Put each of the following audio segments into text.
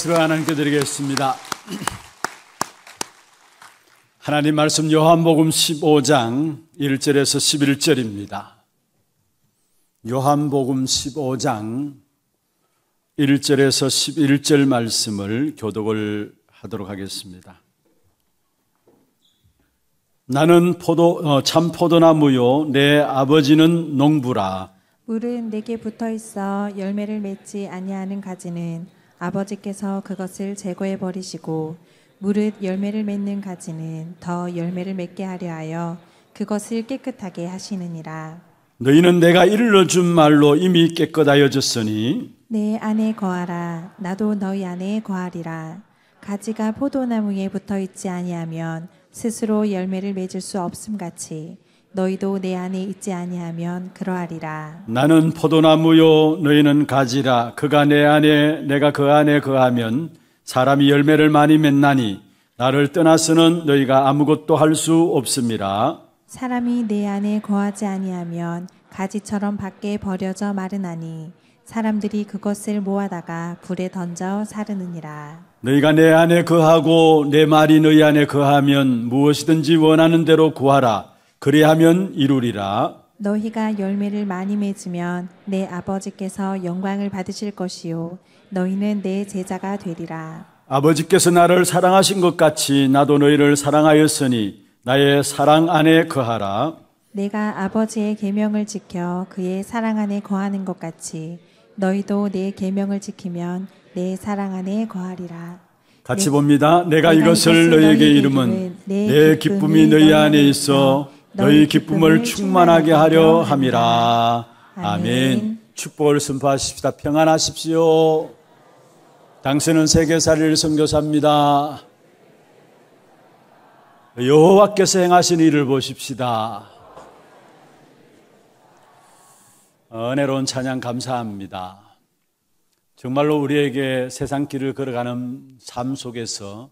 박수로 하나님께 드리겠습니다. 하나님 말씀 요한복음 15장 1절에서 11절입니다. 요한복음 15장 1절에서 11절 말씀을 교독을 하도록 하겠습니다. 나는 포도 어, 참 포도나무요 내 아버지는 농부라 물은 내게 붙어 있어 열매를 맺지 아니하는 가지는 아버지께서 그것을 제거해 버리시고 무릇 열매를 맺는 가지는 더 열매를 맺게 하려 하여 그것을 깨끗하게 하시느니라. 너희는 내가 이러준 말로 이미 깨끗하여졌으니 내 안에 거하라 나도 너희 안에 거하리라 가지가 포도나무에 붙어 있지 아니하면 스스로 열매를 맺을 수 없음 같이 너희도 내 안에 있지 아니하면 그러하리라. 나는 포도나무요 너희는 가지라. 그가 내 안에 내가 그 안에 거하면 사람이 열매를 많이 맺나니 나를 떠나서는 너희가 아무것도 할 수 없습니다. 사람이 내 안에 거하지 아니하면 가지처럼 밖에 버려져 마르나니 사람들이 그것을 모아다가 불에 던져 사르느니라. 너희가 내 안에 거하고 내 말이 너희 안에 거하면 무엇이든지 원하는 대로 구하라. 그리하면 이루리라. 너희가 열매를 많이 맺으면 내 아버지께서 영광을 받으실 것이요 너희는 내 제자가 되리라. 아버지께서 나를 사랑하신 것 같이 나도 너희를 사랑하였으니 나의 사랑 안에 거하라. 내가 아버지의 계명을 지켜 그의 사랑 안에 거하는 것 같이 너희도 내 계명을 지키면 내 사랑 안에 거하리라. 같이 내, 봅니다. 내가, 내가 이것을 너희에게 이름은 내, 내 기쁨이 너희 안에 있어 너희 기쁨을 충만하게 하려 함이라. 아멘. 축복을 선포하십시다. 평안하십시오. 당신은 세계사를 선교사입니다. 여호와께서 행하신 일을 보십시다. 은혜로운 찬양 감사합니다. 정말로 우리에게 세상 길을 걸어가는 삶 속에서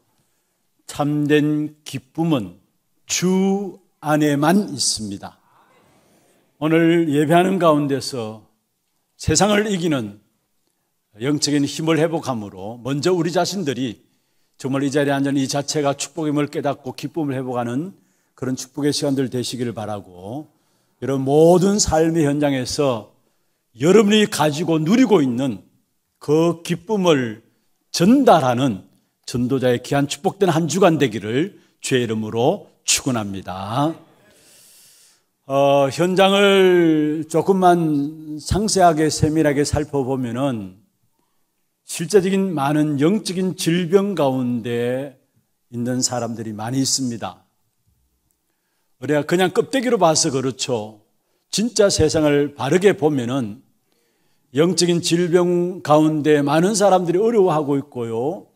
참된 기쁨은 주 안에만 있습니다. 오늘 예배하는 가운데서 세상을 이기는 영적인 힘을 회복함으로 먼저 우리 자신들이 정말 이 자리에 앉은 이 자체가 축복임을 깨닫고 기쁨을 회복하는 그런 축복의 시간들 되시기를 바라고 여러 모든 삶의 현장에서 여러분이 가지고 누리고 있는 그 기쁨을 전달하는 전도자의 귀한 축복된 한 주간 되기를 주의 이름으로 축원합니다. 어, 현장을 조금만 상세하게 세밀하게 살펴보면은 실제적인 많은 영적인 질병 가운데 있는 사람들이 많이 있습니다. 우리가 그냥 껍데기로 봐서 그렇죠. 진짜 세상을 바르게 보면은 영적인 질병 가운데 많은 사람들이 어려워하고 있고요.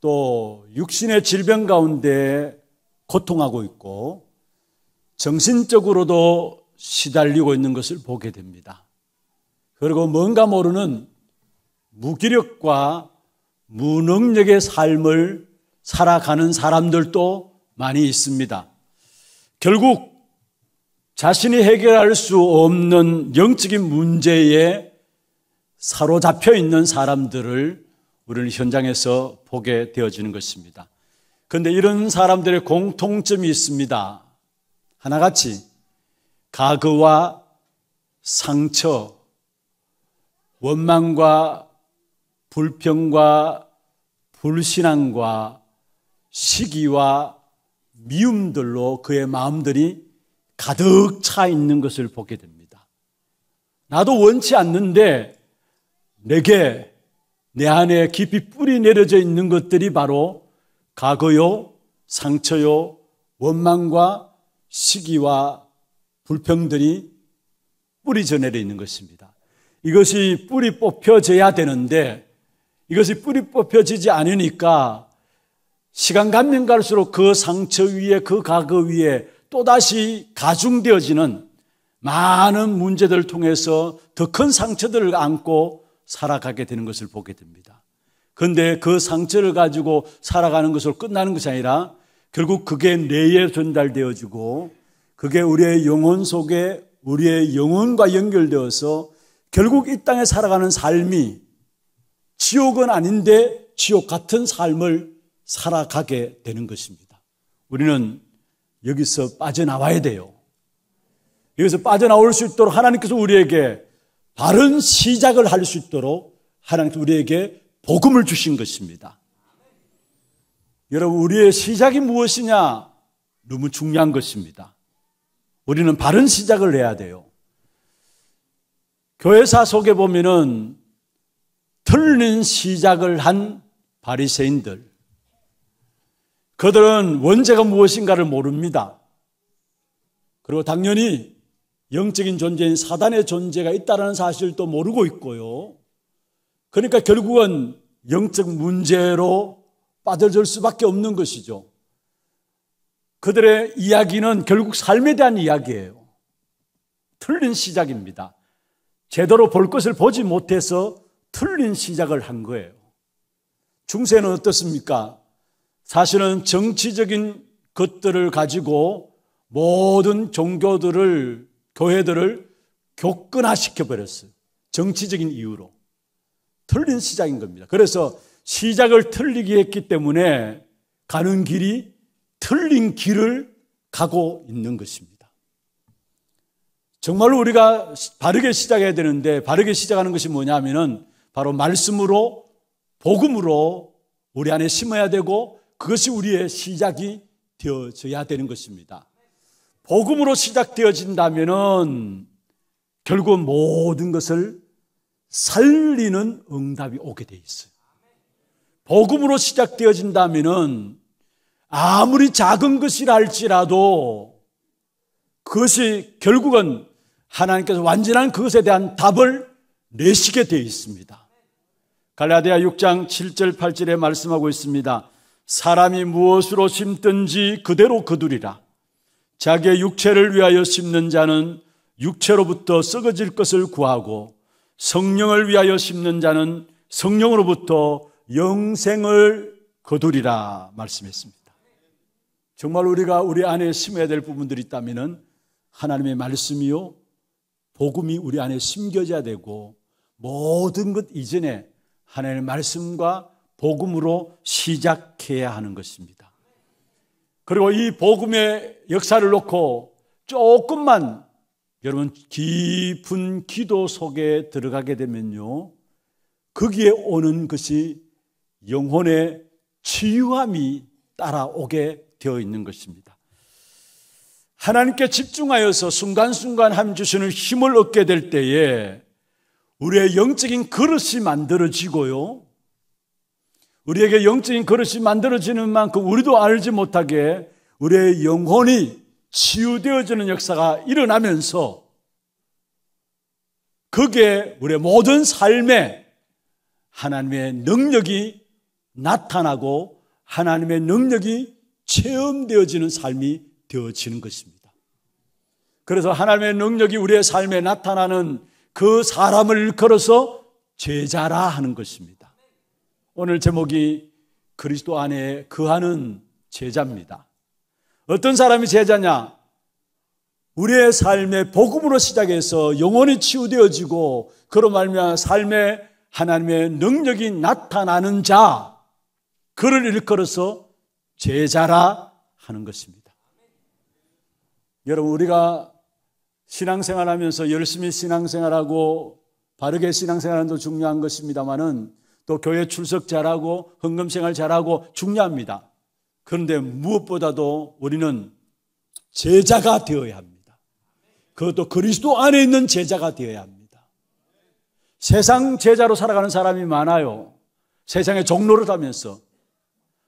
또 육신의 질병 가운데 고통하고 있고 정신적으로도 시달리고 있는 것을 보게 됩니다. 그리고 뭔가 모르는 무기력과 무능력의 삶을 살아가는 사람들도 많이 있습니다. 결국 자신이 해결할 수 없는 영적인 문제에 사로잡혀 있는 사람들을 우리는 현장에서 보게 되어지는 것입니다. 그런데 이런 사람들의 공통점이 있습니다. 하나같이 가그와 상처, 원망과 불평과 불신앙과 시기와 미움들로 그의 마음들이 가득 차 있는 것을 보게 됩니다. 나도 원치 않는데 내게 내 안에 깊이 뿌리 내려져 있는 것들이 바로 과거요, 상처요, 원망과 시기와 불평등이 뿌리져 내려 있는 것입니다. 이것이 뿌리 뽑혀져야 되는데 이것이 뿌리 뽑혀지지 않으니까 시간 가면 갈수록 그 상처 위에 그 과거 위에 또다시 가중되어지는 많은 문제들을 통해서 더 큰 상처들을 안고 살아가게 되는 것을 보게 됩니다. 그런데그 상처를 가지고 살아가는 것으로 끝나는 것이 아니라 결국 그게 뇌에 전달되어지고 그게 우리의 영혼 속에 우리의 영혼과 연결되어서 결국 이 땅에 살아가는 삶이 지옥은 아닌데 지옥 같은 삶을 살아가게 되는 것입니다. 우리는 여기서 빠져나와야 돼요. 여기서 빠져나올 수 있도록 하나님께서 우리에게 바른 시작을 할 수 있도록 하나님께서 우리에게 복음을 주신 것입니다. 여러분, 우리의 시작이 무엇이냐? 너무 중요한 것입니다. 우리는 바른 시작을 해야 돼요. 교회사 속에 보면은 틀린 시작을 한 바리새인들. 그들은 원죄가 무엇인가를 모릅니다. 그리고 당연히 영적인 존재인 사단의 존재가 있다는 사실도 모르고 있고요. 그러니까 결국은 영적 문제로 빠져들 수밖에 없는 것이죠. 그들의 이야기는 결국 삶에 대한 이야기예요. 틀린 시작입니다. 제대로 볼 것을 보지 못해서 틀린 시작을 한 거예요. 중세는 어떻습니까? 사실은 정치적인 것들을 가지고 모든 종교들을, 교회들을 교권화시켜버렸어요. 정치적인 이유로. 틀린 시작인 겁니다. 그래서 시작을 틀리게 했기 때문에 가는 길이 틀린 길을 가고 있는 것입니다. 정말로 우리가 바르게 시작해야 되는데 바르게 시작하는 것이 뭐냐면은 바로 말씀으로 복음으로 우리 안에 심어야 되고 그것이 우리의 시작이 되어져야 되는 것입니다. 복음으로 시작되어진다면은 결국 모든 것을 살리는 응답이 오게 돼 있어요. 복음으로 시작되어진다면은 아무리 작은 것이라 할지라도 그것이 결국은 하나님께서 완전한 그것에 대한 답을 내시게 되어 있습니다. 갈라디아 6장 7절 8절에 말씀하고 있습니다. 사람이 무엇으로 심든지 그대로 거두리라. 자기의 육체를 위하여 심는 자는 육체로부터 썩어질 것을 구하고 성령을 위하여 심는 자는 성령으로부터 영생을 거두리라 말씀했습니다. 정말 우리가 우리 안에 심어야 될 부분들이 있다면 하나님의 말씀이요. 복음이 우리 안에 심겨져야 되고 모든 것 이전에 하나님의 말씀과 복음으로 시작해야 하는 것입니다. 그리고 이 복음의 역사를 놓고 조금만 여러분 깊은 기도 속에 들어가게 되면요. 거기에 오는 것이 영혼의 치유함이 따라오게 되어 있는 것입니다. 하나님께 집중하여서 순간순간 함 주시는 힘을 얻게 될 때에 우리의 영적인 그릇이 만들어지고요. 우리에게 영적인 그릇이 만들어지는 만큼 우리도 알지 못하게 우리의 영혼이 치유되어지는 역사가 일어나면서 그게 우리의 모든 삶에 하나님의 능력이 나타나고 하나님의 능력이 체험되어지는 삶이 되어지는 것입니다. 그래서 하나님의 능력이 우리의 삶에 나타나는 그 사람을 걸어서 제자라 하는 것입니다. 오늘 제목이 그리스도 안에 그하는 제자입니다. 어떤 사람이 제자냐? 우리의 삶의 복음으로 시작해서 영혼이 치유되어지고 그로 말미암아 삶의 하나님의 능력이 나타나는 자 그를 일컬어서 제자라 하는 것입니다. 여러분 우리가 신앙생활하면서 열심히 신앙생활하고 바르게 신앙생활하는 것도 중요한 것입니다만은 또 교회 출석 잘하고 헌금생활 잘하고 중요합니다. 그런데 무엇보다도 우리는 제자가 되어야 합니다. 그것도 그리스도 안에 있는 제자가 되어야 합니다. 세상 제자로 살아가는 사람이 많아요. 세상의 종로를 타면서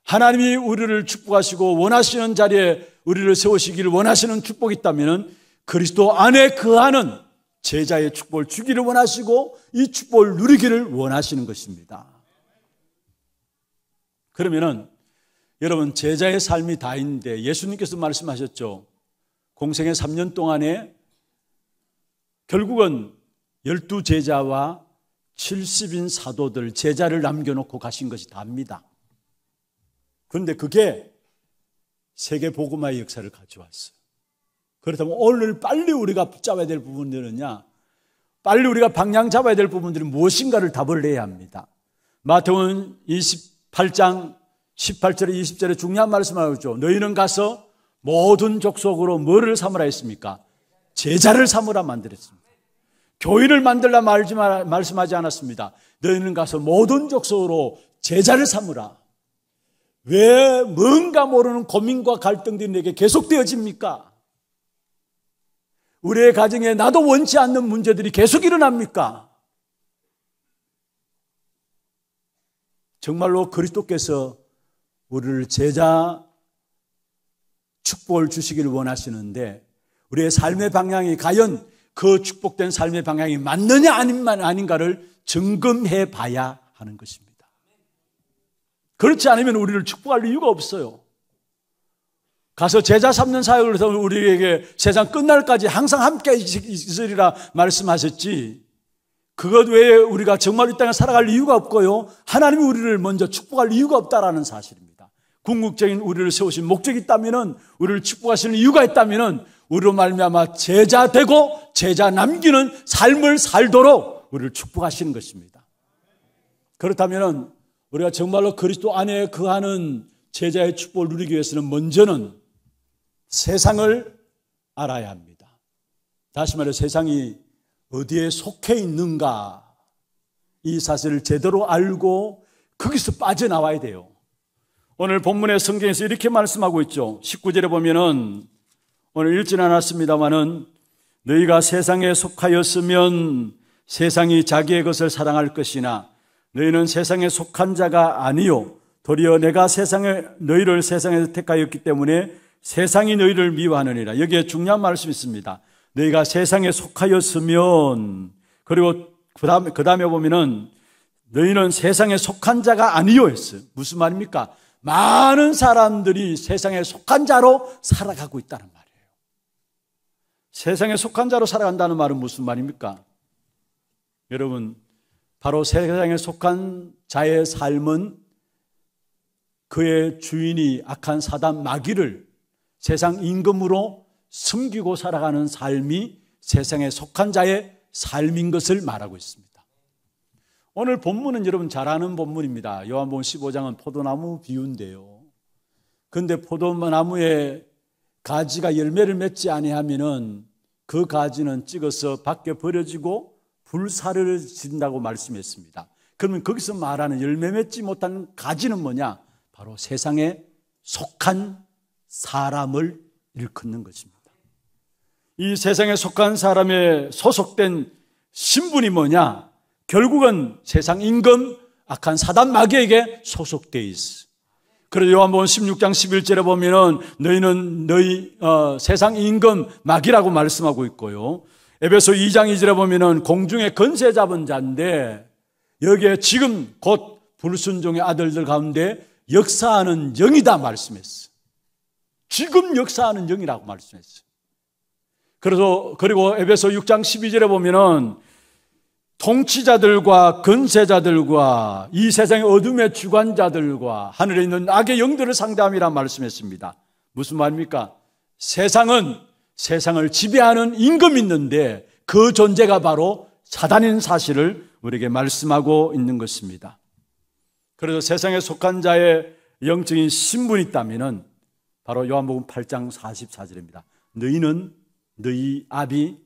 하나님이 우리를 축복하시고 원하시는 자리에 우리를 세우시기를 원하시는 축복이 있다면 그리스도 안에 그하는 제자의 축복을 주기를 원하시고 이 축복을 누리기를 원하시는 것입니다. 그러면은 여러분 제자의 삶이 다인데 예수님께서 말씀하셨죠. 공생의 3년 동안에 결국은 열두 제자와 70인 사도들 제자를 남겨놓고 가신 것이 답니다. 그런데 그게 세계 복음화의 역사를 가져왔어요. 그렇다면 오늘 빨리 우리가 붙잡아야 될 부분들은요. 빨리 우리가 방향 잡아야 될 부분들은 무엇인가를 답을 내야 합니다. 마태원 28장 18절에 20절에 중요한 말씀을 하죠. 너희는 가서 모든 족속으로 뭐를 삼으라 했습니까? 제자를 삼으라 만들었습니다. 교회를 만들라 말지 말, 말씀하지 않았습니다. 너희는 가서 모든 족속으로 제자를 삼으라. 왜 뭔가 모르는 고민과 갈등들이 내게 계속되어집니까? 우리의 가정에 나도 원치 않는 문제들이 계속 일어납니까? 정말로 그리스도께서 우리를 제자 축복을 주시기를 원하시는데 우리의 삶의 방향이 과연 그 축복된 삶의 방향이 맞느냐 아닌만 아닌가를 점검해 봐야 하는 것입니다. 그렇지 않으면 우리를 축복할 이유가 없어요. 가서 제자 삼는 사역을 해서 우리에게 세상 끝날까지 항상 함께 있으리라 말씀하셨지. 그것 외에 우리가 정말 이 땅에 살아갈 이유가 없고요. 하나님이 우리를 먼저 축복할 이유가 없다라는 사실입니다. 궁극적인 우리를 세우신 목적이 있다면은 우리를 축복하시는 이유가 있다면은 우리로 말미암아 제자 되고 제자 남기는 삶을 살도록 우리를 축복하시는 것입니다. 그렇다면은 우리가 정말로 그리스도 안에 거하는 제자의 축복을 누리기 위해서는 먼저는 세상을 알아야 합니다. 다시 말해 세상이 어디에 속해 있는가 이 사실을 제대로 알고 거기서 빠져나와야 돼요. 오늘 본문의 성경에서 이렇게 말씀하고 있죠. 19절에 보면은 오늘 읽진 않았습니다만은 너희가 세상에 속하였으면 세상이 자기의 것을 사랑할 것이나 너희는 세상에 속한 자가 아니요 도리어 내가 세상에 너희를 세상에서 택하였기 때문에 세상이 너희를 미워하느니라. 여기에 중요한 말씀이 있습니다. 너희가 세상에 속하였으면 그리고 그다음 그다음에 그 보면은 너희는 세상에 속한 자가 아니요 했어요. 무슨 말입니까? 많은 사람들이 세상에 속한 자로 살아가고 있다는 말이에요. 세상에 속한 자로 살아간다는 말은 무슨 말입니까? 여러분, 바로 세상에 속한 자의 삶은 그의 주인이 악한 사단 마귀를 세상 임금으로 숨기고 살아가는 삶이 세상에 속한 자의 삶인 것을 말하고 있습니다. 오늘 본문은 여러분 잘 아는 본문입니다. 요한복음 15장은 포도나무 비유인데요. 근데 포도나무에 가지가 열매를 맺지 아니하면은 그 가지는 찍어서 밖에 버려지고 불사르진다고 말씀했습니다. 그러면 거기서 말하는 열매 맺지 못한 가지는 뭐냐? 바로 세상에 속한 사람을 일컫는 것입니다. 이 세상에 속한 사람에 소속된 신분이 뭐냐? 결국은 세상 임금 악한 사단 마귀에게 소속돼 있어. 그래서 요한복음 16장 11절에 보면은 너희는 너희 어, 세상 임금 마귀라고 말씀하고 있고요. 에베소 2장 2절에 보면은 공중에 건세 잡은 자인데 여기에 지금 곧 불순종의 아들들 가운데 역사하는 영이다 말씀했어. 지금 역사하는 영이라고 말씀했어. 그래서 그리고 에베소 6장 12절에 보면은 통치자들과 근세자들과 이 세상의 어둠의 주관자들과 하늘에 있는 악의 영들을 상대함이라 말씀했습니다. 무슨 말입니까? 세상은 세상을 지배하는 임금이 있는데 그 존재가 바로 사단인 사실을 우리에게 말씀하고 있는 것입니다. 그래서 세상에 속한 자의 영적인 신분이 있다면 바로 요한복음 8장 44절입니다. 너희는 너희 아비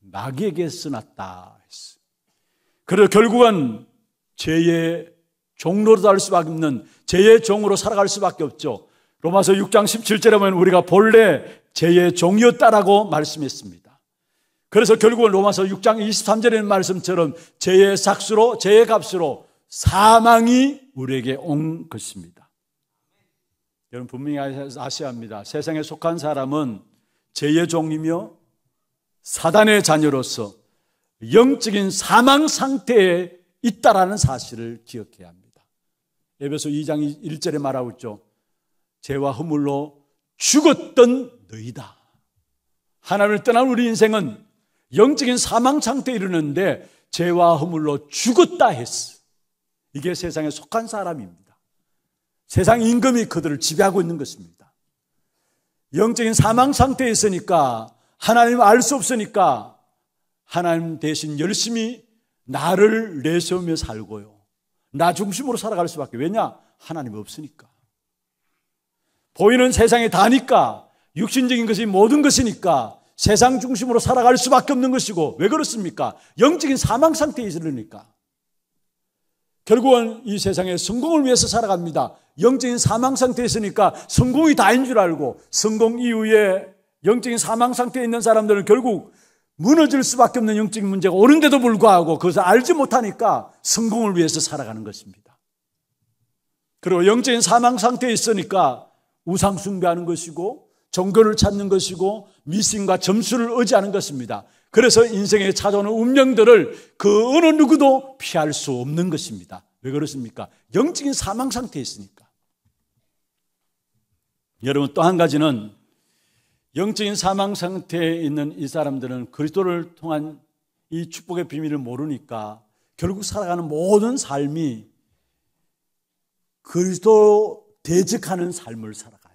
마귀에게 쓰났다. 그래서 결국은 죄의 종로로 달 수밖에 없는 죄의 종으로 살아갈 수밖에 없죠. 로마서 6장 17절에 보면 우리가 본래 죄의 종이었다라고 말씀했습니다. 그래서 결국은 로마서 6장 23절에 있는 말씀처럼 죄의 삭수로 죄의 값으로 사망이 우리에게 온 것입니다. 여러분 분명히 아셔야 합니다. 세상에 속한 사람은 죄의 종이며 사단의 자녀로서 영적인 사망 상태에 있다라는 사실을 기억해야 합니다. 에베소 2장 1절에 말하고 있죠. 죄와 허물로 죽었던 너희다. 하나님을 떠난 우리 인생은 영적인 사망 상태에 이르는데 죄와 허물로 죽었다 했어. 이게 세상에 속한 사람입니다. 세상 임금이 그들을 지배하고 있는 것입니다. 영적인 사망 상태에 있으니까 하나님 알수 없으니까 하나님 대신 열심히 나를 내세우며 살고요. 나 중심으로 살아갈 수밖에. 왜냐? 하나님 없으니까. 보이는 세상이 다니까 육신적인 것이 모든 것이니까 세상 중심으로 살아갈 수밖에 없는 것이고 왜 그렇습니까? 영적인 사망 상태에 이르니까 결국은 이 세상에 성공을 위해서 살아갑니다. 영적인 사망 상태에 있으니까 성공이 다인 줄 알고 성공 이후에 영적인 사망 상태에 있는 사람들은 결국 무너질 수밖에 없는 영적인 문제가 오는데도 불구하고 그것을 알지 못하니까 성공을 위해서 살아가는 것입니다. 그리고 영적인 사망 상태에 있으니까 우상 숭배하는 것이고 종교를 찾는 것이고 미신과 점수를 의지하는 것입니다. 그래서 인생에 찾아오는 운명들을 그 어느 누구도 피할 수 없는 것입니다. 왜 그렇습니까? 영적인 사망 상태에 있으니까. 여러분 또 한 가지는 영적인 사망 상태에 있는 이 사람들은 그리스도를 통한 이 축복의 비밀을 모르니까 결국 살아가는 모든 삶이 그리스도 대적하는 삶을 살아가요.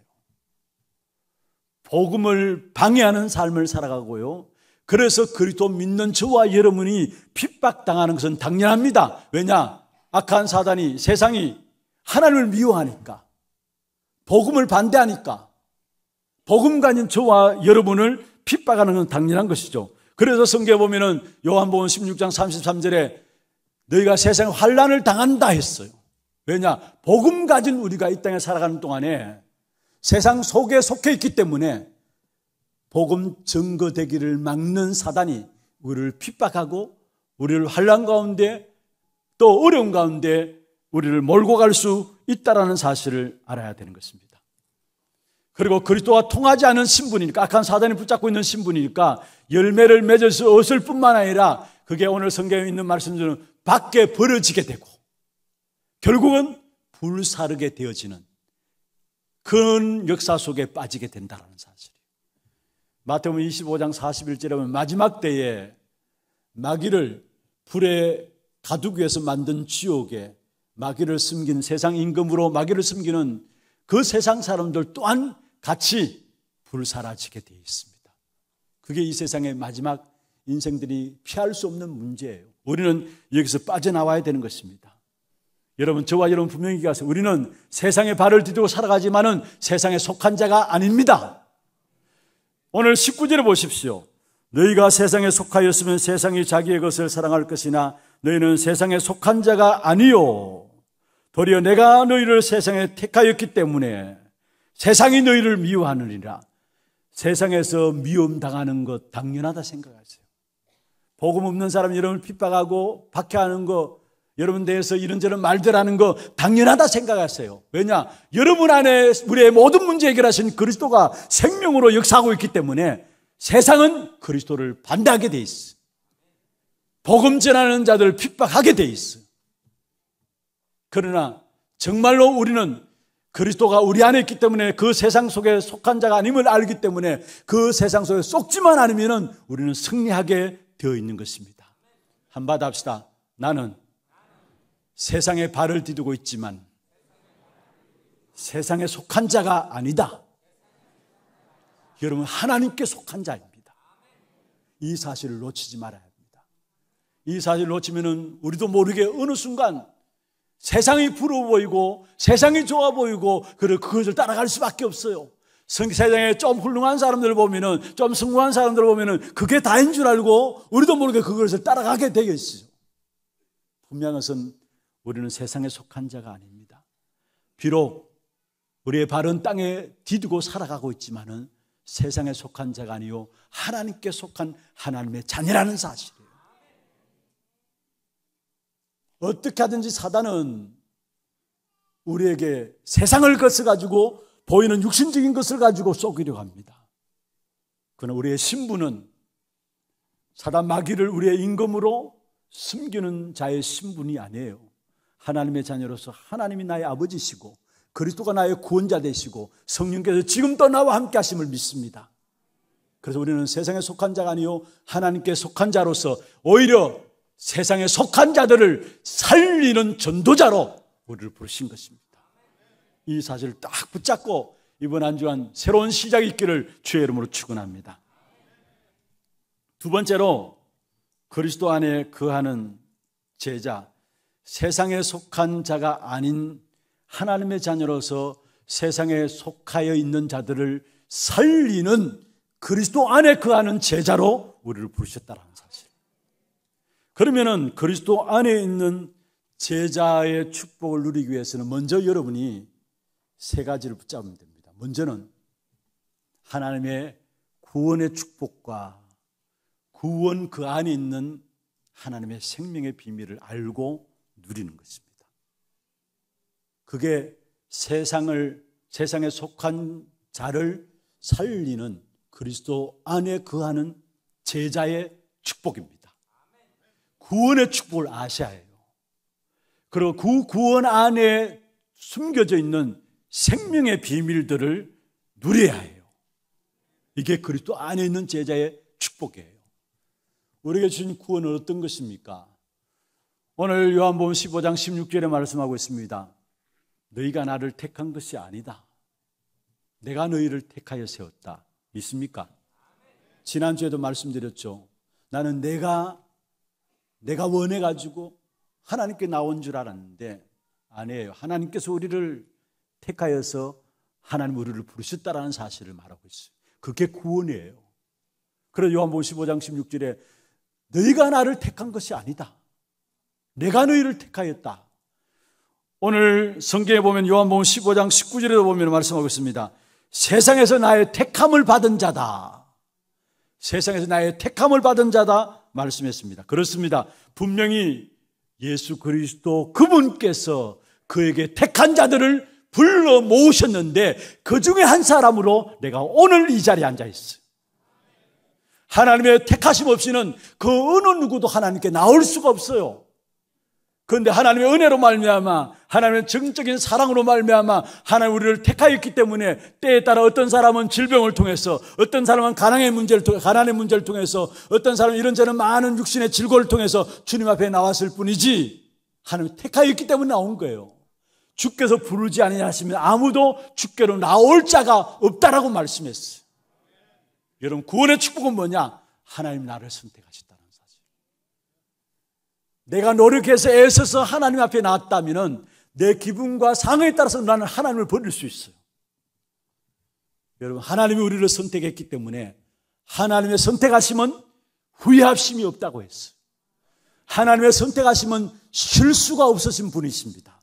복음을 방해하는 삶을 살아가고요. 그래서 그리스도 믿는 저와 여러분이 핍박당하는 것은 당연합니다. 왜냐? 악한 사단이 세상이 하나님을 미워하니까 복음을 반대하니까 복음 가진 저와 여러분을 핍박하는 건 당연한 것이죠. 그래서 성경에 보면은 요한복음 16장 33절에 너희가 세상 환란을 당한다 했어요. 왜냐? 복음 가진 우리가 이 땅에 살아가는 동안에 세상 속에 속해 있기 때문에 복음 증거되기를 막는 사단이 우리를 핍박하고 우리를 환란 가운데 또 어려운 가운데 우리를 몰고 갈 수 있다라는 사실을 알아야 되는 것입니다. 그리고 그리스도와 통하지 않은 신분이니까 악한 사단이 붙잡고 있는 신분이니까 열매를 맺을수없을 뿐만 아니라 그게 오늘 성경에 있는 말씀처럼 밖에 버려지게 되고 결국은 불사르게 되어지는 큰 역사 속에 빠지게 된다는 사실. 이에요 마태복음 25장 41절에 보면 마지막 때에 마귀를 불에 가두기 위해서 만든 지옥에 마귀를 숨긴 세상 임금으로 마귀를 숨기는 그 세상 사람들 또한 같이 불사라지게 되어 있습니다. 그게 이 세상의 마지막 인생들이 피할 수 없는 문제예요. 우리는 여기서 빠져나와야 되는 것입니다. 여러분, 저와 여러분 분명히 얘세요 우리는 세상의 발을 디디고 살아가지만은 세상에 속한 자가 아닙니다. 오늘 19절을 보십시오. 너희가 세상에 속하였으면 세상이 자기의 것을 사랑할 것이나 너희는 세상에 속한 자가 아니요. 도리어 내가 너희를 세상에 택하였기 때문에 세상이 너희를 미워하느니라. 세상에서 미움당하는 것 당연하다 생각하세요. 복음 없는 사람 여러분을 핍박하고 박해하는 거 여러분 대해서 이런저런 말들 하는 거 당연하다 생각하세요. 왜냐? 여러분 안에 우리의 모든 문제 해결하신 그리스도가 생명으로 역사하고 있기 때문에 세상은 그리스도를 반대하게 돼 있어. 복음 전하는 자들 핍박하게 돼 있어. 그러나 정말로 우리는 그리스도가 우리 안에 있기 때문에 그 세상 속에 속한 자가 아님을 알기 때문에 그 세상 속에 속지만 않으면 우리는 승리하게 되어 있는 것입니다. 한바디 합시다. 나는 세상에 발을 디디고 있지만 세상에 속한 자가 아니다. 여러분, 하나님께 속한 자입니다. 이 사실을 놓치지 말아야 합니다. 이 사실을 놓치면 우리도 모르게 어느 순간 세상이 부러워 보이고 세상이 좋아 보이고 그리 그것을 따라갈 수밖에 없어요. 세상에 좀 훌륭한 사람들을 보면은 좀 성공한 사람들을 보면은 그게 다인 줄 알고 우리도 모르게 그것을 따라가게 되겠어 분명한 것은 우리는 세상에 속한 자가 아닙니다. 비록 우리의 발은 땅에 디디고 살아가고 있지만은 세상에 속한 자가 아니요 하나님께 속한 하나님의 자녀라는 사실. 어떻게 하든지 사단은 우리에게 세상을 것을 가지고 보이는 육신적인 것을 가지고 속이려 합니다. 그러나 우리의 신부는 사단 마귀를 우리의 임금으로 숨기는 자의 신분이 아니에요. 하나님의 자녀로서 하나님이 나의 아버지시고 그리스도가 나의 구원자 되시고 성령께서 지금도 나와 함께 하심을 믿습니다. 그래서 우리는 세상에 속한 자가 아니요 하나님께 속한 자로서 오히려 세상에 속한 자들을 살리는 전도자로 우리를 부르신 것입니다. 이 사실을 딱 붙잡고 이번 한 주간 새로운 시작이 있기를 주의 이름으로 축원합니다. 두 번째로 그리스도 안에 거하는 제자 세상에 속한 자가 아닌 하나님의 자녀로서 세상에 속하여 있는 자들을 살리는 그리스도 안에 거하는 제자로 우리를 부르셨다라. 그러면은 그리스도 안에 있는 제자의 축복을 누리기 위해서는 먼저 여러분이 세 가지를 붙잡으면 됩니다. 먼저는 하나님의 구원의 축복과 구원 그 안에 있는 하나님의 생명의 비밀을 알고 누리는 것입니다. 그게 세상을 세상에 속한 자를 살리는 그리스도 안에 그하는 제자의 축복입니다. 구원의 축복을 아셔야 해요. 그리고 그 구원 안에 숨겨져 있는 생명의 비밀들을 누려야 해요. 이게 그리스도 안에 있는 제자의 축복이에요. 우리에게 주신 구원은 어떤 것입니까? 오늘 요한복음 15장 16절에 말씀하고 있습니다. 너희가 나를 택한 것이 아니다. 내가 너희를 택하여 세웠다. 믿습니까? 지난주에도 말씀드렸죠. 나는 내가 내가 원해가지고 하나님께 나온 줄 알았는데 아니에요. 하나님께서 우리를 택하여서 하나님 우리를 부르셨다라는 사실을 말하고 있어요. 그게 구원이에요. 그래서 요한복음 15장 16절에 너희가 나를 택한 것이 아니다. 내가 너희를 택하였다. 오늘 성경에 보면 요한복음 15장 19절에도 보면 말씀하고 있습니다. 세상에서 나의 택함을 받은 자다. 세상에서 나의 택함을 받은 자다. 말씀했습니다. 그렇습니다. 분명히 예수 그리스도 그분께서 그에게 택한 자들을 불러 모으셨는데 그 중에 한 사람으로 내가 오늘 이 자리에 앉아 있어요. 하나님의 택하심 없이는 그 어느 누구도 하나님께 나올 수가 없어요. 그런데 하나님의 은혜로 말미암아 하나님의 정적인 사랑으로 말미암아 하나님 우리를 택하였기 때문에 때에 따라 어떤 사람은 질병을 통해서 어떤 사람은 가난의 문제를 통해 가난의 문제를 통해서 어떤 사람은 이런저런 많은 육신의 질고를 통해서 주님 앞에 나왔을 뿐이지 하나님 택하였기 때문에 나온 거예요. 주께서 부르지 아니냐 하시면 아무도 주께로 나올 자가 없다라고 말씀했어요. 여러분 구원의 축복은 뭐냐? 하나님 나를 선택하셨다. 내가 노력해서 애써서 하나님 앞에 나왔다면 내 기분과 상황에 따라서 나는 하나님을 버릴 수 있어요. 여러분, 하나님이 우리를 선택했기 때문에 하나님의 선택하심은 후회합심이 없다고 했어요. 하나님의 선택하심은 실수가 없으신 분이십니다.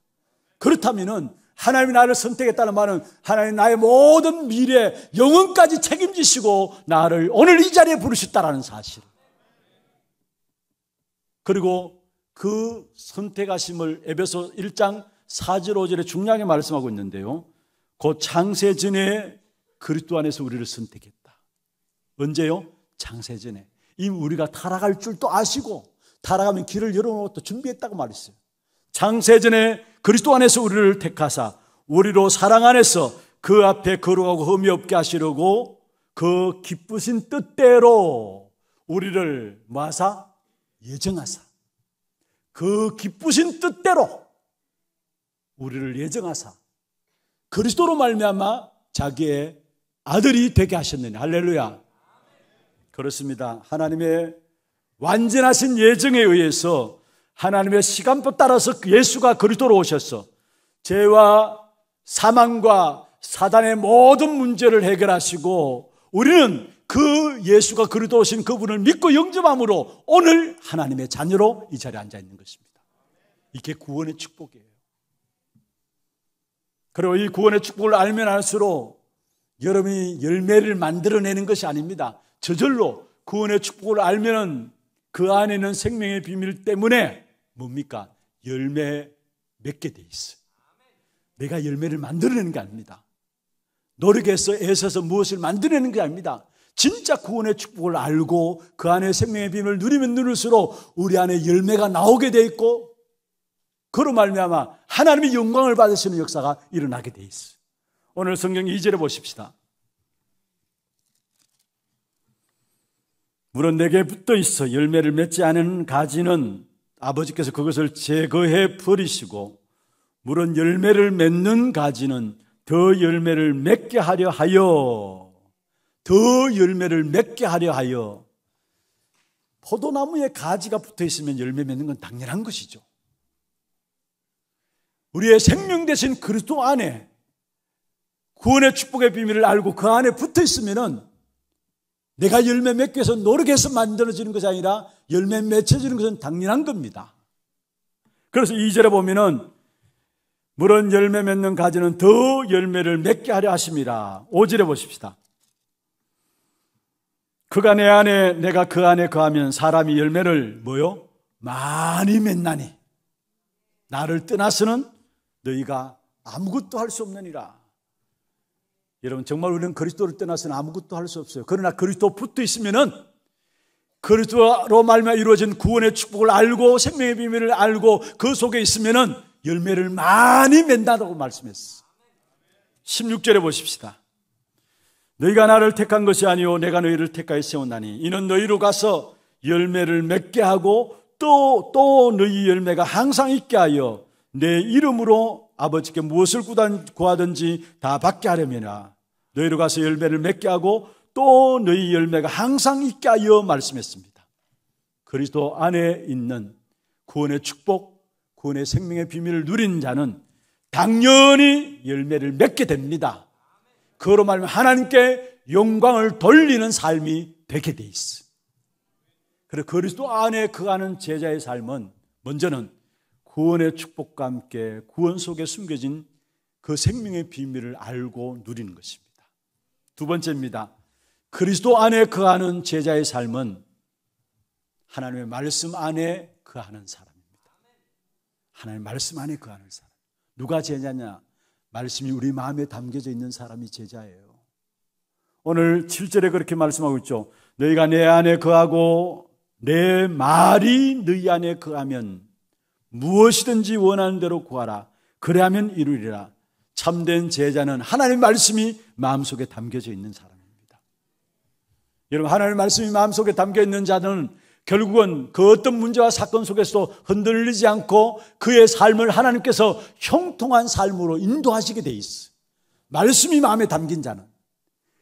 그렇다면 하나님이 나를 선택했다는 말은 하나님 나의 모든 미래, 영혼까지 책임지시고 나를 오늘 이 자리에 부르셨다라는 사실. 그리고 그 선택하심을 에베소 1장 4절 5절에 중요하게 말씀하고 있는데요. 곧 창세 전에 그리스도 안에서 우리를 선택했다. 언제요? 창세 전에. 이 우리가 타락할 줄도 아시고 타락하면 길을 열어놓고 준비했다고 말했어요. 창세 전에 그리스도 안에서 우리를 택하사 우리로 사랑 안에서 그 앞에 거룩하고 흠이 없게 하시려고 그 기쁘신 뜻대로 우리를 마사 예정하사 그 기쁘신 뜻대로 우리를 예정하사 그리스도로 말미암아 자기의 아들이 되게 하셨느냐 할렐루야 그렇습니다 하나님의 완전하신 예정에 의해서 하나님의 시간표 따라서 예수가 그리스도로 오셨어 죄와 사망과 사단의 모든 문제를 해결하시고 우리는 그 예수가 그리스도신 그분을 믿고 영접함으로 오늘 하나님의 자녀로 이 자리에 앉아 있는 것입니다. 이게 구원의 축복이에요. 그리고 이 구원의 축복을 알면 알수록 여러분이 열매를 만들어내는 것이 아닙니다. 저절로 구원의 축복을 알면그 안에는 생명의 비밀 때문에 뭡니까? 열매 맺게 돼 있어. 내가 열매를 만들어내는 게 아닙니다. 노력해서 애써서 무엇을 만들어내는 게 아닙니다. 진짜 구원의 그 축복을 알고 그 안에 생명의 비밀을 누리면 누릴수록 우리 안에 열매가 나오게 돼 있고 그로 말미암아 하나님의 영광을 받으시는 역사가 일어나게 돼 있어. 오늘 성경 2절에 보십시다. 물론 내게 붙어 있어 열매를 맺지 않은 가지는 아버지께서 그것을 제거해 버리시고 물은 열매를 맺는 가지는 더 열매를 맺게 하려 하여 더 열매를 맺게 하려 하여 포도나무에 가지가 붙어 있으면 열매 맺는 건 당연한 것이죠. 우리의 생명 대신 그리스도 안에 구원의 축복의 비밀을 알고 그 안에 붙어 있으면은 내가 열매 맺기 위해서 노력해서 만들어지는 것이 아니라 열매 맺혀지는 것은 당연한 겁니다. 그래서 이절에 보면은 물은 열매 맺는 가지는 더 열매를 맺게 하려 하십니다. 오절에 보십시다. 그가 내 안에 내가 그 안에 거하면 사람이 열매를 뭐요? 많이 맺나니 나를 떠나서는 너희가 아무것도 할 수 없느니라. 여러분 정말 우리는 그리스도를 떠나서는 아무것도 할 수 없어요. 그러나 그리스도 붙어 있으면은 그리스도로 말며 이루어진 구원의 축복을 알고 생명의 비밀을 알고 그 속에 있으면은 열매를 많이 맺는다고 말씀했어. 16절에 보십시다. 너희가 나를 택한 것이 아니오 내가 너희를 택하여 세웠나니 이는 너희로 가서 열매를 맺게 하고 또또 또 너희 열매가 항상 있게 하여 내 이름으로 아버지께 무엇을 구하든지 다 받게 하려니라 너희로 가서 열매를 맺게 하고 또 너희 열매가 항상 있게 하여 말씀했습니다. 그리스도 안에 있는 구원의 축복, 구원의 생명의 비밀을 누린 자는 당연히 열매를 맺게 됩니다. 그로 말하면 하나님께 영광을 돌리는 삶이 되게 돼 있어. 그래 그리스도 안에 그하는 제자의 삶은 먼저는 구원의 축복과 함께 구원 속에 숨겨진 그 생명의 비밀을 알고 누리는 것입니다. 두 번째입니다. 그리스도 안에 그하는 제자의 삶은 하나님의 말씀 안에 그하는 사람입니다. 하나님의 말씀 안에 그하는 사람. 누가 제자냐? 말씀이 우리 마음에 담겨져 있는 사람이 제자예요. 오늘 7절에 그렇게 말씀하고 있죠. 너희가 내 안에 거하고 내 말이 너희 안에 거하면 무엇이든지 원하는 대로 구하라. 그래하면 이루리라. 참된 제자는 하나님 말씀이 마음속에 담겨져 있는 사람입니다. 여러분 하나님 말씀이 마음속에 담겨 있는 자는 결국은 그 어떤 문제와 사건 속에서도 흔들리지 않고 그의 삶을 하나님께서 형통한 삶으로 인도하시게 돼 있어. 말씀이 마음에 담긴 자는.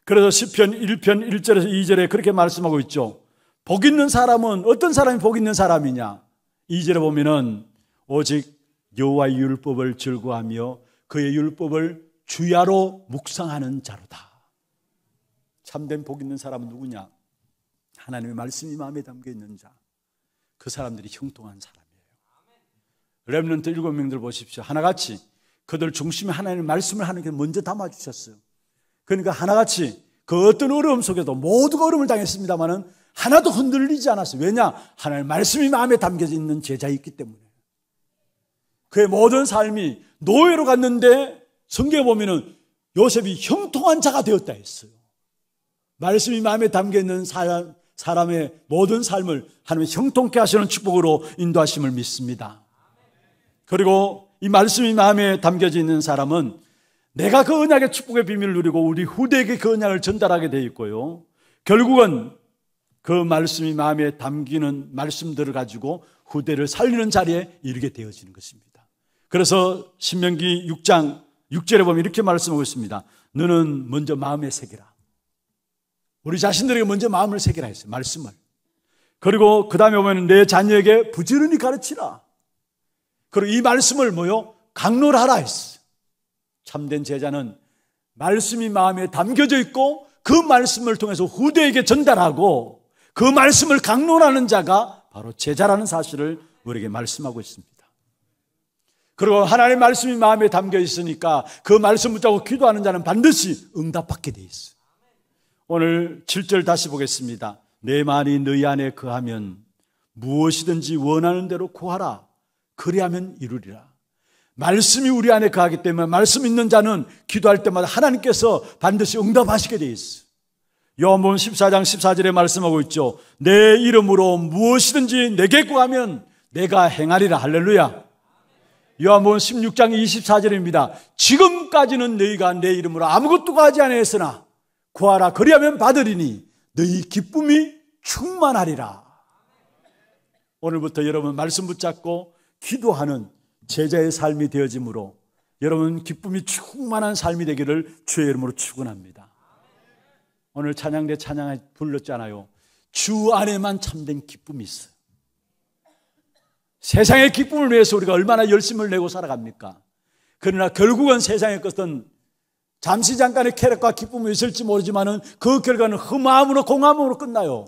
그래서 시편 1편 1절에서 2절에 그렇게 말씀하고 있죠. 복 있는 사람은 어떤 사람이 복 있는 사람이냐? 2절에 보면은 오직 여와의 율법을 즐거하며 그의 율법을 주야로 묵상하는 자로다. 참된 복 있는 사람은 누구냐? 하나님의 말씀이 마음에 담겨 있는 자, 그 사람들이 형통한 사람이에요. 렘넌트 일곱 명들 보십시오. 하나같이 그들 중심에 하나님의 말씀을 하는 게 먼저 담아 주셨어요. 그러니까 하나같이 그 어떤 어려움 속에도 모두가 어려움을 당했습니다만은 하나도 흔들리지 않았어요. 왜냐? 하나님의 말씀이 마음에 담겨져 있는 제자였기 때문에. 그의 모든 삶이 노예로 갔는데 성경에 보면은 요셉이 형통한 자가 되었다 했어요. 말씀이 마음에 담겨 있는 사람, 사람의 모든 삶을 하나님 형통케 하시는 축복으로 인도하심을 믿습니다. 그리고 이 말씀이 마음에 담겨져 있는 사람은 내가 그 언약의 축복의 비밀을 누리고 우리 후대에게 그 언약을 전달하게 돼 있고요. 결국은 그 말씀이 마음에 담기는 말씀들을 가지고 후대를 살리는 자리에 이르게 되어지는 것입니다. 그래서 신명기 6장 6절에 보면 이렇게 말씀하고 있습니다. 너는 먼저 마음에 새기라. 우리 자신들에게 먼저 마음을 새기라 했어요. 말씀을. 그리고 그 다음에 보면 내 자녀에게 부지런히 가르치라. 그리고 이 말씀을 뭐요? 강로를 하라 했어요. 참된 제자는 말씀이 마음에 담겨져 있고 그 말씀을 통해서 후대에게 전달하고 그 말씀을 강론하는 자가 바로 제자라는 사실을 우리에게 말씀하고 있습니다. 그리고 하나님의 말씀이 마음에 담겨 있으니까 그 말씀 붙잡고 기도하는 자는 반드시 응답받게 돼 있어요. 오늘 7절 다시 보겠습니다. 내 말이 너희 안에 거하면 무엇이든지 원하는 대로 구하라. 그리하면 이루리라. 말씀이 우리 안에 거하기 때문에 말씀 있는 자는 기도할 때마다 하나님께서 반드시 응답하시게 돼 있어. 요한복 14장 14절에 말씀하고 있죠. 내 이름으로 무엇이든지 내게 구하면 내가 행하리라. 할렐루야. 요한복 16장 24절입니다. 지금까지는 너희가 내 이름으로 아무것도 구지 않았으나 구하라 그리하면 받으리니 너희 기쁨이 충만하리라. 오늘부터 여러분 말씀 붙잡고 기도하는 제자의 삶이 되어지므로 여러분 기쁨이 충만한 삶이 되기를 주의 이름으로 축원합니다. 오늘 찬양대 찬양에 불렀잖아요. 주 안에만 참된 기쁨이 있어. 세상의 기쁨을 위해서 우리가 얼마나 열심을 내고 살아갑니까? 그러나 결국은 세상의 것은 잠시 잠깐의 쾌락과 기쁨이 있을지 모르지만그 결과는 흠함으로 공함으로 끝나요.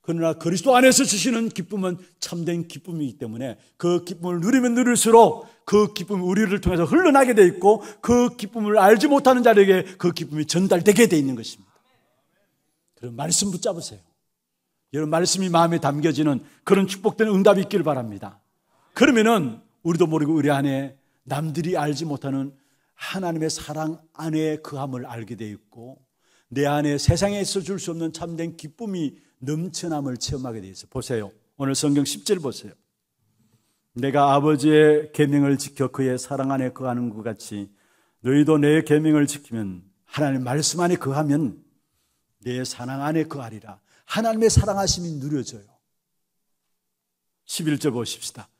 그러나 그리스도 안에서 주시는 기쁨은 참된 기쁨이기 때문에 그 기쁨을 누리면 누릴수록 그 기쁨이 우리를 통해서 흘러나게 돼 있고 그 기쁨을 알지 못하는 자에게 들그 기쁨이 전달되게 돼 있는 것입니다. 그럼 말씀 붙잡으세요. 여러분 말씀이 마음에 담겨지는 그런 축복된 응답이 있기를 바랍니다. 그러면은 우리도 모르고 우리 안에 남들이 알지 못하는 하나님의 사랑 안에 그함을 알게 돼 있고 내 안에 세상에 있어 줄 수 없는 참된 기쁨이 넘쳐남을 체험하게 돼 있어요. 보세요. 오늘 성경 10절 보세요. 내가 아버지의 계명을 지켜 그의 사랑 안에 거하는 그 것 같이 너희도 내 계명을 지키면 하나님 말씀 안에 거하면 그 내 사랑 안에 거하리라. 그 하나님의 사랑하심이 누려져요. 11절 보십시다.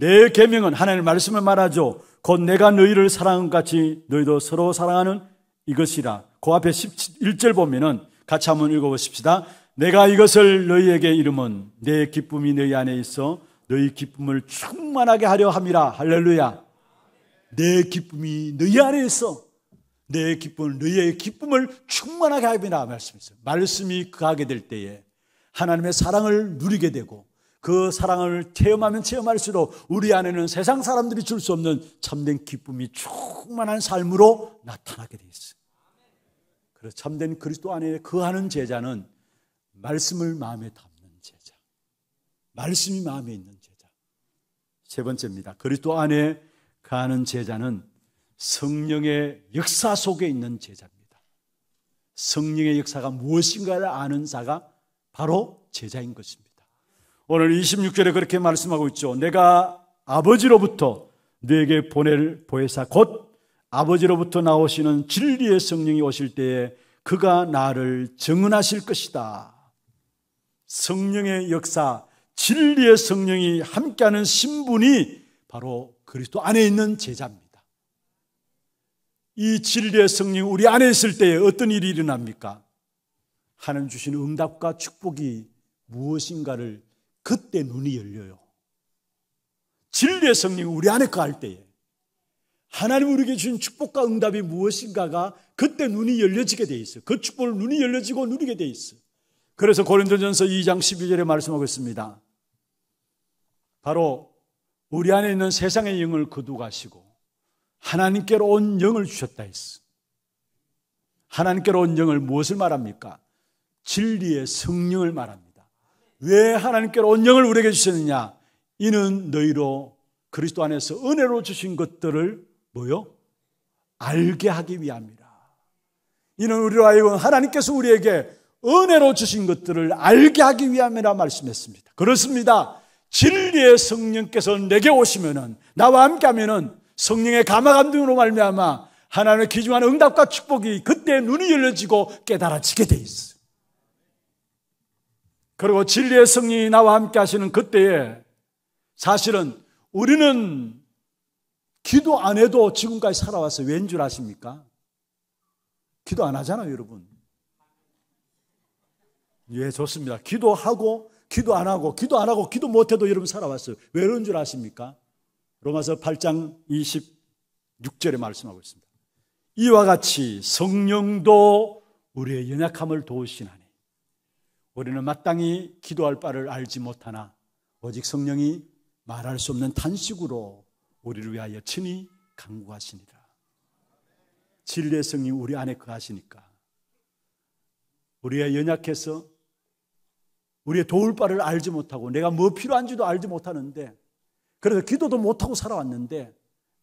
내 계명은 하나님의 말씀을 말하죠. 곧 내가 너희를 사랑한 같이 너희도 서로 사랑하는 이것이라. 그 앞에 11절 보면은 같이 한번 읽어보십시다. 내가 이것을 너희에게 이름은 내 기쁨이 너희 안에 있어 너희 기쁨을 충만하게 하려 함이라. 할렐루야. 내 기쁨이 너희 안에 있어 내 기쁨을 너희의 기쁨을 충만하게 하리라 말씀했어요. 말씀이 그하게 될 때에 하나님의 사랑을 누리게 되고 그 사랑을 체험하면 체험할수록 우리 안에는 세상 사람들이 줄 수 없는 참된 기쁨이 충만한 삶으로 나타나게 돼 있어요. 그래서 참된 그리스도 안에 거하는 제자는 말씀을 마음에 담는 제자. 말씀이 마음에 있는 제자. 세 번째입니다. 그리스도 안에 가는 제자는 성령의 역사 속에 있는 제자입니다. 성령의 역사가 무엇인가를 아는 자가 바로 제자인 것입니다. 오늘 26절에 그렇게 말씀하고 있죠. 내가 아버지로부터 네게 보낼 보혜사 곧 아버지로부터 나오시는 진리의 성령이 오실 때에 그가 나를 증언하실 것이다. 성령의 역사, 진리의 성령이 함께하는 신분이 바로 그리스도 안에 있는 제자입니다. 이 진리의 성령이 우리 안에 있을 때에 어떤 일이 일어납니까? 하나님 주신 응답과 축복이 무엇인가를 그때 눈이 열려요. 진리의 성령이 우리 안에 거할 때에 하나님 우리에게 주신 축복과 응답이 무엇인가가 그때 눈이 열려지게 돼 있어요. 그 축복을 눈이 열려지고 누리게 돼 있어요. 그래서 고린도전서 2장 12절에 말씀하고 있습니다. 바로 우리 안에 있는 세상의 영을 거두가시고 하나님께로 온 영을 주셨다 했어. 하나님께로 온 영을 무엇을 말합니까? 진리의 성령을 말합니다. 왜 하나님께로 온영을 우리에게 주셨느냐? 이는 너희로 그리스도 안에서 은혜로 주신 것들을 뭐요? 알게 하기 위함이라. 이는 우리로 하여금 하나님께서 우리에게 은혜로 주신 것들을 알게 하기 위함이라 말씀했습니다. 그렇습니다. 진리의 성령께서 내게 오시면은 나와 함께 하면은 성령의 감화 감동으로 말미암아 하나님의 기중한 응답과 축복이 그때 눈이 열려지고 깨달아지게 돼 있어. 그리고 진리의 성령이 나와 함께 하시는 그때에 사실은 우리는 기도 안 해도 지금까지 살아왔어요. 왠줄 아십니까? 기도 안 하잖아요, 여러분. 예, 좋습니다. 기도하고, 기도 안 하고, 기도 안 하고, 기도 못 해도 여러분 살아왔어요. 왜 그런 줄 아십니까? 로마서 8장 26절에 말씀하고 있습니다. 이와 같이 성령도 우리의 연약함을 도우시나니. 우리는 마땅히 기도할 바를 알지 못하나 오직 성령이 말할 수 없는 탄식으로 우리를 위하여 친히 강구하시니라. 진리의 성이 우리 안에 거하시니까 우리의 연약해서 우리의 도울 바를 알지 못하고 내가 뭐 필요한지도 알지 못하는데 그래서 기도도 못하고 살아왔는데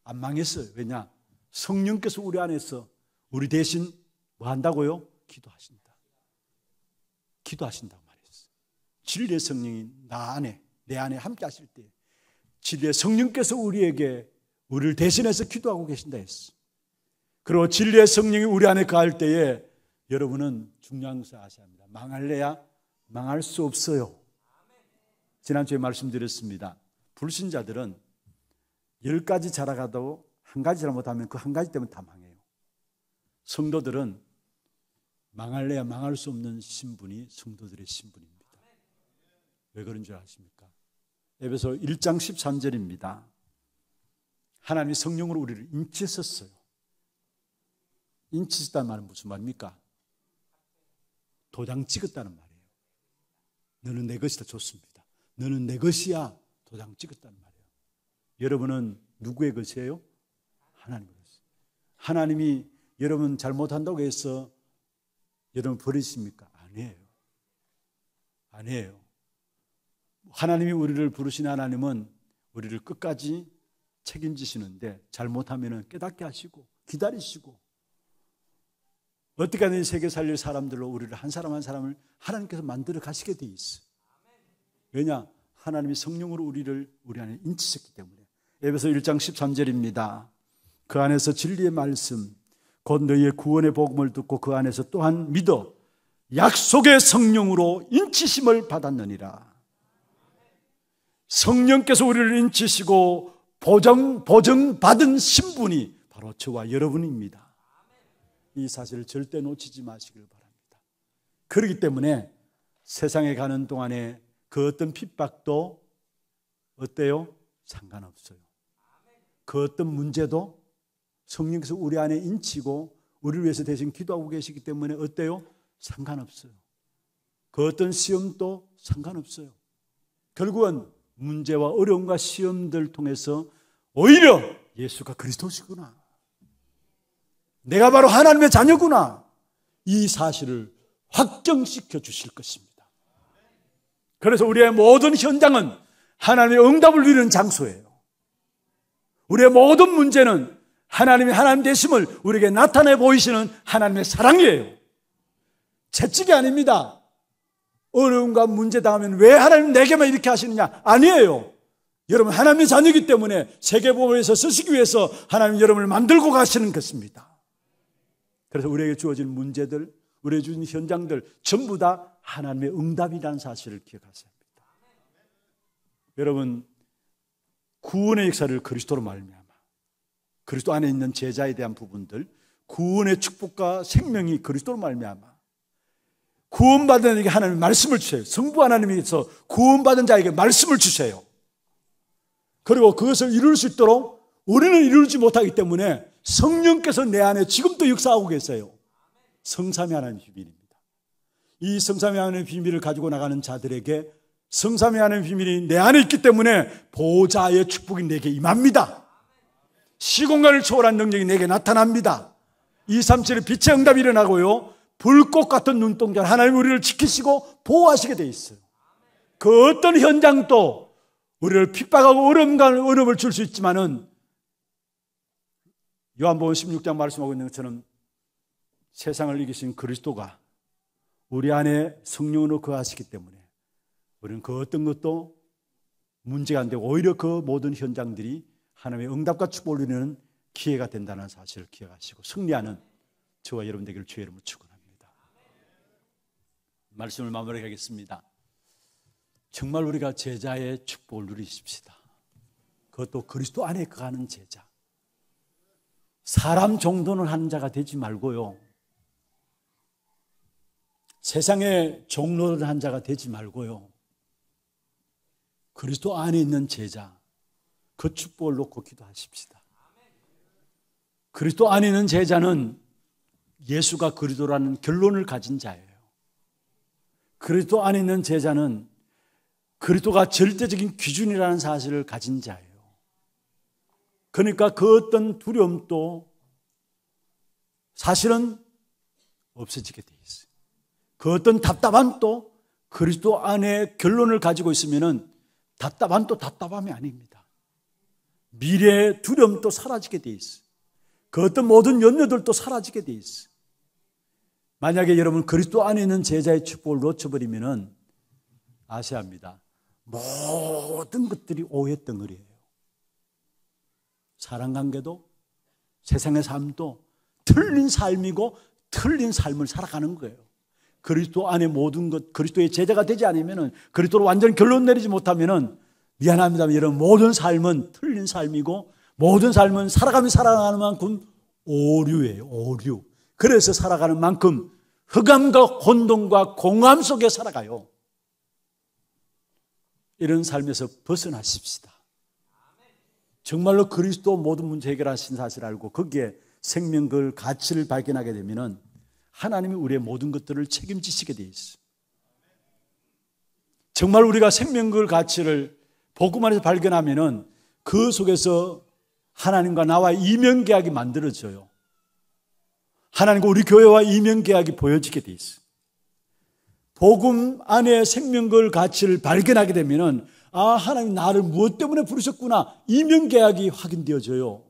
안 망했어요. 왜냐? 성령께서 우리 안에서 우리 대신 뭐 한다고요? 기도하신다. 기도하신다고 말했어요. 진리의 성령이 나 안에, 내 안에 함께 하실 때 진리의 성령께서 우리에게 우리를 대신해서 기도하고 계신다 했어. 그리고 진리의 성령이 우리 안에 가할 때에 여러분은 중요한 것을 아셔야 합니다. 망할래야 망할 수 없어요. 지난주에 말씀드렸습니다. 불신자들은 열 가지 자라가도 한 가지 잘못하면 그 한 가지 때문에 다 망해요. 성도들은 망할래야 망할 수 없는 신분이 성도들의 신분입니다. 왜 그런 줄 아십니까? 에베소 1장 13절입니다. 하나님이 성령으로 우리를 인치셨어요. 인치셨다는 말은 무슨 말입니까? 도장 찍었다는 말이에요. 너는 내 것이다 좋습니다. 너는 내 것이야 도장 찍었다는 말이에요. 여러분은 누구의 것이에요? 하나님의 것. 하나님이 여러분 잘못한다고 해서 여러분 버리십니까? 아니에요. 아니에요. 하나님이 우리를 부르신 하나님은 우리를 끝까지 책임지시는데 잘못하면 깨닫게 하시고 기다리시고 어떻게 하든 세계 살릴 사람들로 우리를 한 사람 한 사람을 하나님께서 만들어 가시게 돼 있어. 왜냐? 하나님이 성령으로 우리를 우리 안에 인치셨기 때문에. 에베소 1장 13절입니다. 그 안에서 진리의 말씀 곧 너희의 구원의 복음을 듣고 그 안에서 또한 믿어 약속의 성령으로 인치심을 받았느니라. 성령께서 우리를 인치시고 보정, 보정받은 신분이 바로 저와 여러분입니다. 이 사실을 절대 놓치지 마시길 바랍니다. 그렇기 때문에 세상에 가는 동안에 그 어떤 핍박도 어때요? 상관없어요. 그 어떤 문제도 성령께서 우리 안에 인치고 우리를 위해서 대신 기도하고 계시기 때문에 어때요? 상관없어요. 그 어떤 시험도 상관없어요. 결국은 문제와 어려움과 시험들 통해서 오히려 예수가 그리스도시구나. 내가 바로 하나님의 자녀구나. 이 사실을 확정시켜 주실 것입니다. 그래서 우리의 모든 현장은 하나님의 응답을 누는 장소예요. 우리의 모든 문제는 하나님이 하나님 되심을 우리에게 나타내 보이시는 하나님의 사랑이에요. 채찍이 아닙니다. 어려움과 문제 당하면 왜 하나님 내게만 이렇게 하시느냐? 아니에요. 여러분 하나님의 자녀이기 때문에 세계보험에서 쓰시기 위해서 하나님 여러분을 만들고 가시는 것입니다. 그래서 우리에게 주어진 문제들, 우리에게 주어진 현장들 전부 다 하나님의 응답이라는 사실을 기억하셔야 여러분 구원의 역사를 그리스도로 말미 그리스도 안에 있는 제자에 대한 부분들, 구원의 축복과 생명이 그리스도로 말미암아 구원받은 자에게 하나님 말씀을 주세요. 성부 하나님께서 구원받은 자에게 말씀을 주세요. 그리고 그것을 이룰 수 있도록 우리는 이루지 못하기 때문에 성령께서 내 안에 지금도 역사하고 계세요. 성삼위 하나님 비밀입니다. 이 성삼위 하나님 비밀을 가지고 나가는 자들에게 성삼위 하나님 비밀이 내 안에 있기 때문에 보호자의 축복이 내게 임합니다. 시공간을 초월한 능력이 내게 나타납니다. 237의 빛의 응답이 일어나고요. 불꽃 같은 눈동자 하나님 우리를 지키시고 보호하시게 돼 있어요. 그 어떤 현장도 우리를 핍박하고 어려움과 어려움을 줄 수 있지만은 요한복음 16장 말씀하고 있는 것처럼 세상을 이기신 그리스도가 우리 안에 성령으로 거하시기 때문에 우리는 그 어떤 것도 문제가 안 되고 오히려 그 모든 현장들이 하나님의 응답과 축복을 누리는 기회가 된다는 사실을 기억하시고 승리하는 저와 여러분 되기를 주의 이름으로 축원합니다. 말씀을 마무리하겠습니다. 정말 우리가 제자의 축복을 누리십시다. 그것도 그리스도 안에 가는 제자. 사람 정도는 하는 자가 되지 말고요. 세상의 종로를 한 자가 되지 말고요. 그리스도 안에 있는 제자, 그 축복을 놓고 기도하십시다. 그리스도 안에 있는 제자는 예수가 그리스도라는 결론을 가진 자예요. 그리스도 안에 있는 제자는 그리스도가 절대적인 기준이라는 사실을 가진 자예요. 그러니까 그 어떤 두려움도 사실은 없어지게 돼 있어요. 그 어떤 답답함 또 그리스도 안에 결론을 가지고 있으면은 답답함 또 답답함이 아닙니다. 미래의 두려움도 사라지게 돼 있어. 그 어떤 모든 염려들도 사라지게 돼 있어. 만약에 여러분 그리스도 안에 있는 제자의 축복을 놓쳐버리면은 아시아입니다. 모든 것들이 오해 덩어리예요. 사랑 관계도 세상의 삶도 틀린 삶이고 틀린 삶을 살아가는 거예요. 그리스도 안에 모든 것, 그리스도의 제자가 되지 않으면은 그리스도로 완전 결론 내리지 못하면은 미안합니다만 여러분 모든 삶은 틀린 삶이고 모든 삶은 살아가면 살아가는 만큼 오류예요. 오류. 그래서 살아가는 만큼 흑암과 혼돈과 공함 속에 살아가요. 이런 삶에서 벗어나십시다. 정말로 그리스도 모든 문제 해결하신 사실 을 알고 거기에 생명 그 가치를 발견하게 되면 하나님이 우리의 모든 것들을 책임지시게 되어 있어. 정말 우리가 생명 그 가치를 복음 안에서 발견하면은 그 속에서 하나님과 나와 이면 계약이 만들어져요. 하나님과 우리 교회와 이면 계약이 보여지게 돼 있어. 복음 안에 생명걸 가치를 발견하게 되면은 아 하나님 나를 무엇 때문에 부르셨구나 이면 계약이 확인되어져요.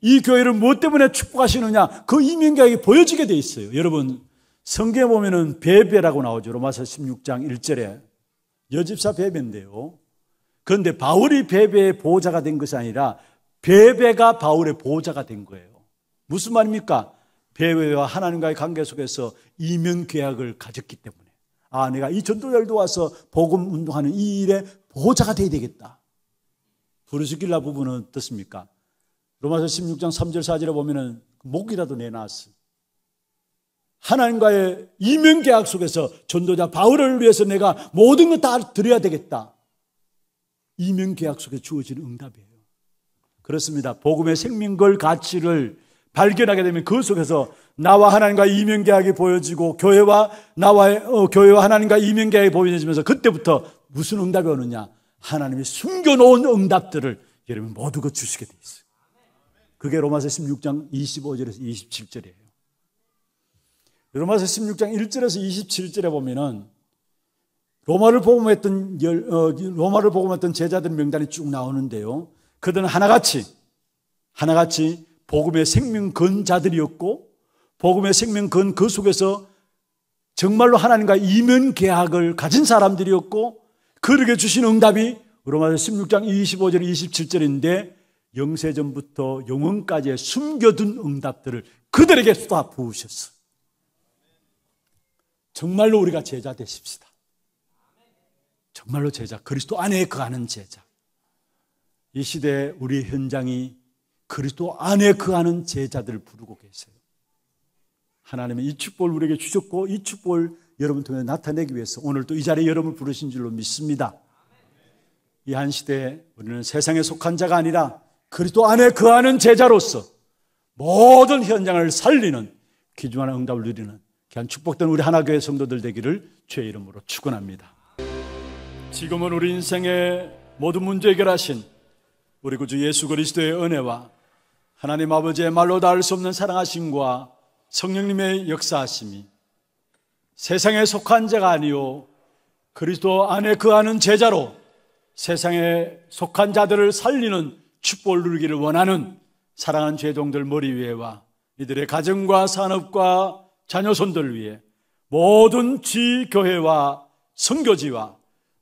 이 교회를 무엇 때문에 축복하시느냐 그 이면 계약이 보여지게 돼 있어요. 여러분 성경에 보면은 베베라고 나오죠. 로마서 16장 1절에 여집사 베베인데요. 그런데 바울이 베베의 보호자가 된 것이 아니라 베베가 바울의 보호자가 된 거예요. 무슨 말입니까? 베베와 하나님과의 관계 속에서 이면 계약을 가졌기 때문에 아 내가 이 전도자를 도와서 복음 운동하는 이 일에 보호자가 돼야 되겠다. 부르스길라 부분은 어떻습니까? 로마서 16장 3절 4절에 보면은 목이라도 내놨어. 하나님과의 이면 계약 속에서 전도자 바울을 위해서 내가 모든 것 다 드려야 되겠다. 이명 계약 속에 주어진 응답이에요. 그렇습니다. 복음의 생명걸 가치를 발견하게 되면 그 속에서 나와 하나님과 이명 계약이 보여지고 교회와 나와 어, 교회와 하나님과 이명 계약이 보여지면서 그때부터 무슨 응답이 오느냐? 하나님이 숨겨놓은 응답들을 여러분 모두 그 주시게 돼 있어요. 그게 로마서 16장 25절에서 27절이에요. 로마서 16장 1절에서 27절에 보면은 로마를 복음했던 어, 로마를 복음했던 제자들 명단이 쭉 나오는데요. 그들은 하나같이 하나같이 복음의 생명 건 자들이었고 복음의 생명 건그 속에서 정말로 하나님과 이면 계약을 가진 사람들이었고 그렇게 주신 응답이 로마서 16장 25절 27절인데 영세전부터 영원까지의 숨겨둔 응답들을 그들에게 쏟아 부으셨어. 정말로 우리가 제자 되십시다. 정말로 제자, 그리스도 안에 거하는 제자. 이 시대에 우리 현장이 그리스도 안에 거하는 제자들을 부르고 계세요. 하나님은 이 축복을 우리에게 주셨고 이 축복을 여러분 통해 나타내기 위해서 오늘 또이 자리에 여러분을 부르신 줄로 믿습니다. 이 한 시대에 우리는 세상에 속한 자가 아니라 그리스도 안에 거하는 제자로서 모든 현장을 살리는 기중한 응답을 누리는 귀한 축복된 우리 하나교회 성도들 되기를 주의 이름으로 축원합니다. 지금은 우리 인생의 모든 문제 해결하신 우리 구주 예수 그리스도의 은혜와 하나님 아버지의 말로 닿을 수 없는 사랑하심과 성령님의 역사하심이 세상에 속한 자가 아니요 그리스도 안에 그하는 제자로 세상에 속한 자들을 살리는 축복을 누리기를 원하는 사랑하는 죄종들 머리 위에와 이들의 가정과 산업과 자녀손들 위해 모든 지교회와 성교지와